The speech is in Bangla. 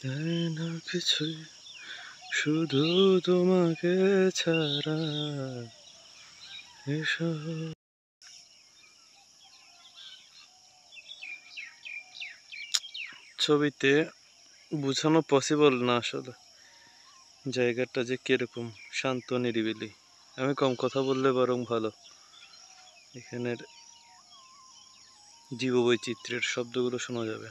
দেয় না কিছু শুধু তোমাকে ছাড়া এসো ছবিতে বোঝানো পসিবল না আসলে জায়গাটা যে কীরকম শান্ত নিরিবিলি আমি কম কথা বললে বরং ভালো এখানের জীববৈচিত্র্যের শব্দগুলো শোনা যাবে